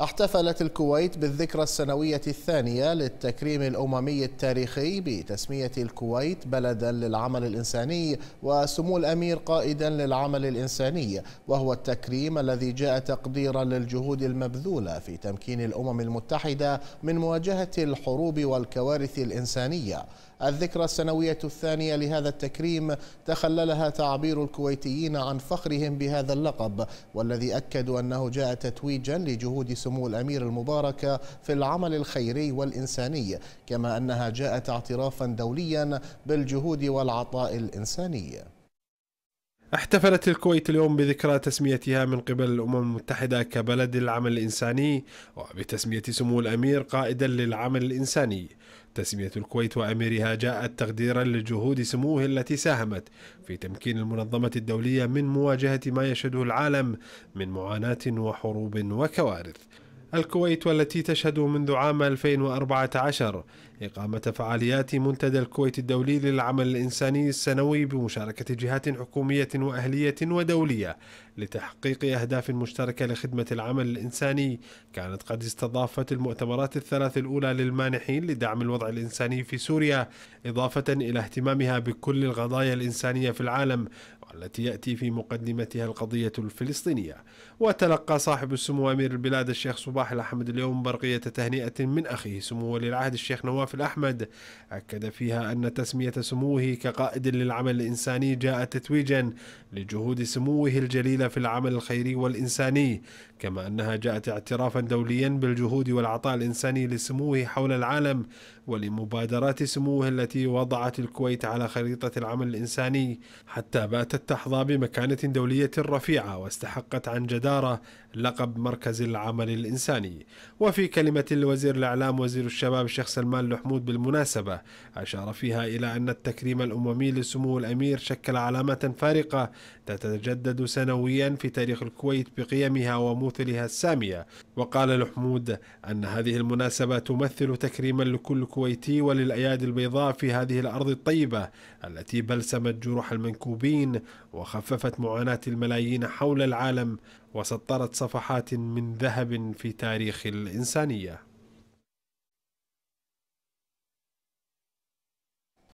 احتفلت الكويت بالذكرى السنوية الثانية للتكريم الأممي التاريخي بتسمية الكويت بلدا للعمل الإنساني وسمو الأمير قائدا للعمل الإنساني وهو التكريم الذي جاء تقديرا للجهود المبذولة في تمكين الأمم المتحدة من مواجهة الحروب والكوارث الإنسانية الذكرى السنوية الثانية لهذا التكريم تخللها تعبير الكويتيين عن فخرهم بهذا اللقب والذي أكدوا أنه جاء تتويجا لجهود سمو سمو الأمير المبارك في العمل الخيري والإنساني كما أنها جاءت اعترافا دوليا بالجهود والعطاء الإنساني احتفلت الكويت اليوم بذكرى تسميتها من قبل الأمم المتحدة كبلد العمل الإنساني وبتسمية سمو الأمير قائدا للعمل الإنساني تسمية الكويت وأميرها جاءت تقديرا لجهود سموه التي ساهمت في تمكين المنظمة الدولية من مواجهة ما يشهده العالم من معاناة وحروب وكوارث الكويت والتي تشهد منذ عام 2014 إقامة فعاليات منتدى الكويت الدولي للعمل الإنساني السنوي بمشاركة جهات حكومية وأهلية ودولية لتحقيق أهداف مشتركة لخدمة العمل الإنساني كانت قد استضافت المؤتمرات الثلاث الأولى للمانحين لدعم الوضع الإنساني في سوريا إضافة إلى اهتمامها بكل القضايا الإنسانية في العالم والتي يأتي في مقدمتها القضية الفلسطينية وتلقى صاحب السمو أمير البلاد الشيخ صباح الأحمد اليوم برقية تهنئة من أخيه سمو ولي العهد الشيخ نواف الأحمد أكد فيها أن تسمية سموه كقائد للعمل الإنساني جاء تتويجا لجهود سموه الجليلة في العمل الخيري والإنساني كما أنها جاءت اعترافا دوليا بالجهود والعطاء الإنساني لسموه حول العالم ولمبادرات سموه التي وضعت الكويت على خريطة العمل الإنساني حتى باتت تحظى بمكانة دولية رفيعة واستحقت عن جدارة لقب مركز العمل الإنساني وفي كلمة الوزير الإعلام وزير الشباب الشيخ سلمان لحمود بالمناسبة أشار فيها إلى أن التكريم الأممي لسمو الأمير شكل علامة فارقة تتجدد سنويا شهريا في تاريخ الكويت بقيمها ومثلها السامية وقال الحمود أن هذه المناسبة تمثل تكريما لكل كويتي وللأيادي البيضاء في هذه الأرض الطيبة التي بلسمت جروح المنكوبين وخففت معاناة الملايين حول العالم وسطرت صفحات من ذهب في تاريخ الإنسانية